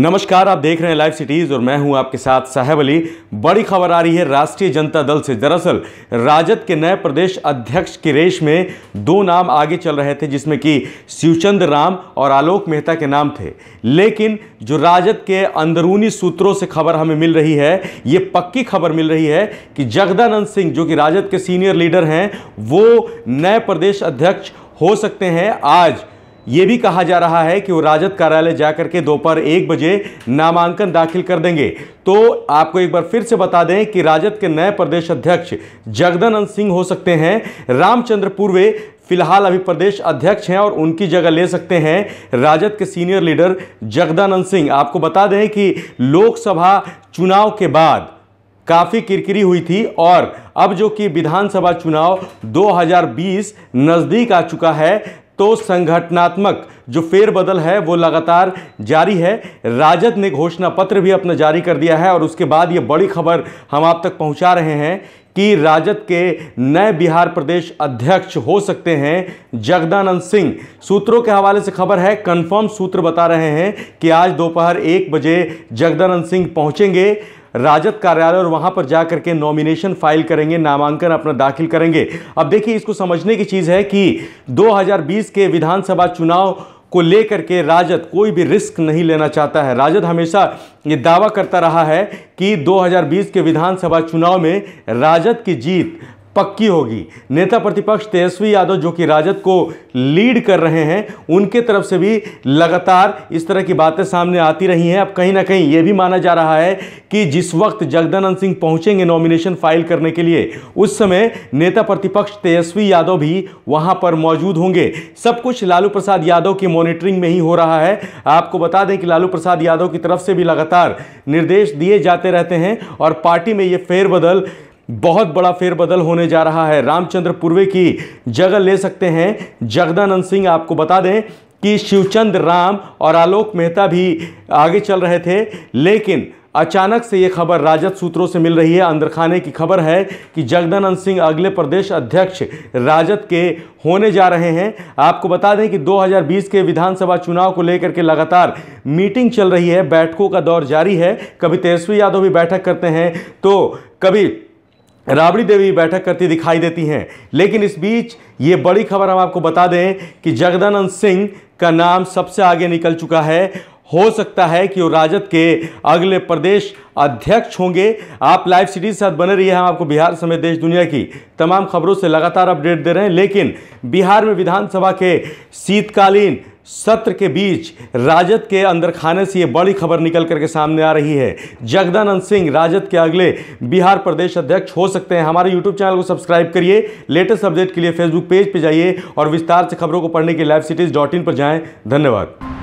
नमस्कार आप देख रहे हैं लाइव सिटीज और मैं हूं आपके साथ साहेब अली बड़ी खबर आ रही है राष्ट्रीय जनता दल से दरअसल राजद के नए प्रदेश अध्यक्ष के रेश में दो नाम आगे चल रहे थे जिसमें कि शिवचंद राम और आलोक मेहता के नाम थे लेकिन जो राजद के अंदरूनी सूत्रों से खबर हमें मिल रही है ये पक्की खबर मिल रही है कि जगदानंद सिंह जो कि राजद के सीनियर लीडर हैं वो नए प्रदेश अध्यक्ष हो सकते हैं आज ये भी कहा जा रहा है कि वो राजद कार्यालय जाकर के दोपहर एक बजे नामांकन दाखिल कर देंगे तो आपको एक बार फिर से बता दें कि राजद के नए प्रदेश अध्यक्ष जगदानंद सिंह हो सकते हैं रामचंद्र पूर्वे फिलहाल अभी प्रदेश अध्यक्ष हैं और उनकी जगह ले सकते हैं राजद के सीनियर लीडर जगदानंद सिंह आपको बता दें कि लोकसभा चुनाव के बाद काफ़ी किरकिरी हुई थी और अब जो कि विधानसभा चुनाव 2020 नज़दीक आ चुका है तो संगठनात्मक जो फेरबदल है वो लगातार जारी है राजद ने घोषणा पत्र भी अपना जारी कर दिया है और उसके बाद ये बड़ी खबर हम आप तक पहुंचा रहे हैं कि राजद के नए बिहार प्रदेश अध्यक्ष हो सकते हैं जगदानंद सिंह सूत्रों के हवाले से खबर है कंफर्म सूत्र बता रहे हैं कि आज दोपहर एक बजे जगदानंद सिंह पहुंचेंगे राजद कार्यालय और वहां पर जा करके नॉमिनेशन फाइल करेंगे नामांकन अपना दाखिल करेंगे अब देखिए इसको समझने की चीज़ है कि 2020 के विधानसभा चुनाव को लेकर के राजद कोई भी रिस्क नहीं लेना चाहता है राजद हमेशा ये दावा करता रहा है कि 2020 के विधानसभा चुनाव में राजद की जीत पक्की होगी नेता प्रतिपक्ष तेजस्वी यादव जो कि राजद को लीड कर रहे हैं उनके तरफ से भी लगातार इस तरह की बातें सामने आती रही हैं अब कहीं ना कहीं ये भी माना जा रहा है कि जिस वक्त जगदानंद सिंह पहुंचेंगे नॉमिनेशन फाइल करने के लिए उस समय नेता प्रतिपक्ष तेजस्वी यादव भी वहां पर मौजूद होंगे सब कुछ लालू प्रसाद यादव की मॉनिटरिंग में ही हो रहा है आपको बता दें कि लालू प्रसाद यादव की तरफ से भी लगातार निर्देश दिए जाते रहते हैं और पार्टी में ये फेरबदल बहुत बड़ा फेरबदल होने जा रहा है रामचंद्र पूर्वे की जगह ले सकते हैं जगदानंद सिंह आपको बता दें कि शिवचंद राम और आलोक मेहता भी आगे चल रहे थे लेकिन अचानक से ये खबर राजद सूत्रों से मिल रही है अंदरखाने की खबर है कि जगदानंद सिंह अगले प्रदेश अध्यक्ष राजद के होने जा रहे हैं आपको बता दें कि 2020 के विधानसभा चुनाव को लेकर के लगातार मीटिंग चल रही है बैठकों का दौर जारी है कभी तेजस्वी यादव भी बैठक करते हैं तो कभी राबड़ी देवी बैठक करती दिखाई देती हैं लेकिन इस बीच ये बड़ी खबर हम आपको बता दें कि जगदानंद सिंह का नाम सबसे आगे निकल चुका है हो सकता है कि वो राजद के अगले प्रदेश अध्यक्ष होंगे आप लाइव सिटी के साथ बने रहिए हम आपको बिहार समेत देश दुनिया की तमाम खबरों से लगातार अपडेट दे रहे हैं लेकिन बिहार में विधानसभा के शीतकालीन सत्र के बीच राजद के अंदर खाने से ये बड़ी खबर निकल करके सामने आ रही है जगदानंद सिंह राजद के अगले बिहार प्रदेश अध्यक्ष हो सकते हैं हमारे यूट्यूब चैनल को सब्सक्राइब करिए लेटेस्ट अपडेट के लिए फेसबुक पेज पे जाइए और विस्तार से खबरों को पढ़ने के लिए लाइव सिटीज डॉट इन पर जाएँ धन्यवाद